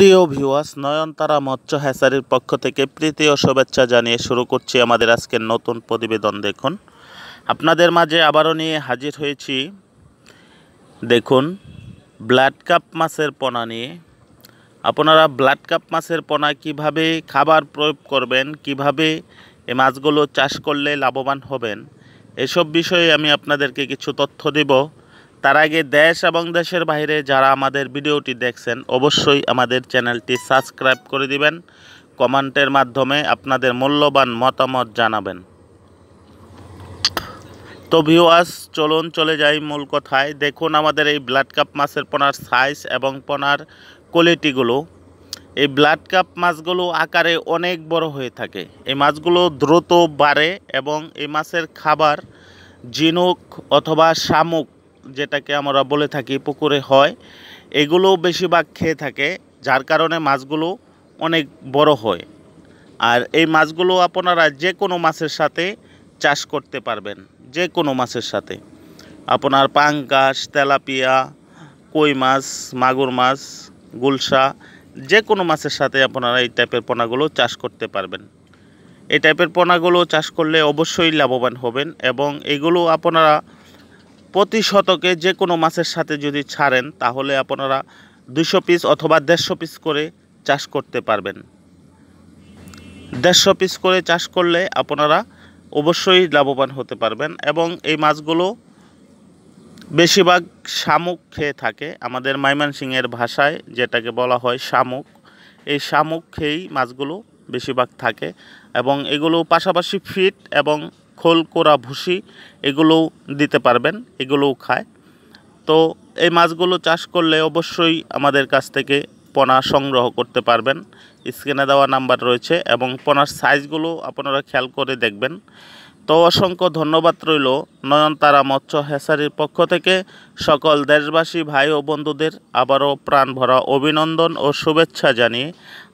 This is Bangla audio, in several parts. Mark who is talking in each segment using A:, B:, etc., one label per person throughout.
A: প্রিয় ভিউয়ার্স নয়নতারা মৎস্য হ্যাসারির পক্ষ থেকে প্রীতি ও শুভেচ্ছা জানিয়ে শুরু করছি আমাদের আজকের নতুন প্রতিবেদন দেখুন আপনাদের মাঝে আবারও নিয়ে হাজির হয়েছি দেখুন ব্লাড কাপ মাছের পোনা নিয়ে আপনারা ব্লাড কাপ মাছের পোনা কিভাবে খাবার প্রয়োগ করবেন কিভাবে এই মাছগুলো চাষ করলে লাভবান হবেন এসব বিষয়ে আমি আপনাদেরকে কিছু তথ্য দেব তার আগে দেশ এবং দেশের বাইরে যারা আমাদের ভিডিওটি দেখছেন অবশ্যই আমাদের চ্যানেলটি সাবস্ক্রাইব করে দিবেন কমেন্টের মাধ্যমে আপনাদের মূল্যবান মতামত জানাবেন তো ভিওয়াস চলুন চলে যাই মূল কথায় দেখুন আমাদের এই ব্লাড কাপ মাছের পোনার সাইজ এবং পোনার কোয়ালিটিগুলো এই ব্লাড কাপ মাছগুলো আকারে অনেক বড় হয়ে থাকে এই মাছগুলো দ্রুত বাড়ে এবং এই মাছের খাবার ঝিনুক অথবা শামুক যেটাকে আমরা বলে থাকি পুকুরে হয় এগুলো বেশিরভাগ খেয়ে থাকে যার কারণে মাছগুলো অনেক বড় হয় আর এই মাছগুলো আপনারা যে কোনো মাছের সাথে চাষ করতে পারবেন যে কোনো মাছের সাথে আপনার পাঙ্কাশ তেলাপিয়া কই মাছ মাগুর মাছ গুলশা যে কোনো মাছের সাথে আপনারা এই টাইপের পোনাগুলো চাষ করতে পারবেন এই টাইপের পোনাগুলো চাষ করলে অবশ্যই লাভবান হবেন এবং এগুলো আপনারা প্রতি শতকে যে কোনো মাছের সাথে যদি ছাড়েন তাহলে আপনারা দুশো পিস অথবা দেড়শো পিস করে চাষ করতে পারবেন দেড়শো পিস করে চাষ করলে আপনারা অবশ্যই লাভবান হতে পারবেন এবং এই মাছগুলো বেশিরভাগ শামুক খেয়ে থাকে আমাদের মাইমানসিংয়ের ভাষায় যেটাকে বলা হয় শামুক এই শামুক খেয়েই মাছগুলো বেশিরভাগ থাকে এবং এগুলো পাশাপাশি ফিট এবং খোল কোরা ভুসি এগুলোও দিতে পারবেন এগুলোও খায় তো এই মাছগুলো চাষ করলে অবশ্যই আমাদের কাছ থেকে পোনা সংগ্রহ করতে পারবেন স্ক্রিনে দেওয়া নাম্বার রয়েছে এবং পোনার সাইজগুলো আপনারা খেয়াল করে দেখবেন তো অসংখ্য ধন্যবাদ রইল নয়নতারা মৎস্য হেসারির পক্ষ থেকে সকল দেশবাসী ভাই ও বন্ধুদের আবারও প্রাণ ভরা অভিনন্দন ও শুভেচ্ছা জানিয়ে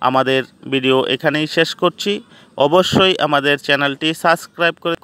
A: আমাদের ভিডিও এখানেই শেষ করছি অবশ্যই আমাদের চ্যানেলটি সাবস্ক্রাইব করে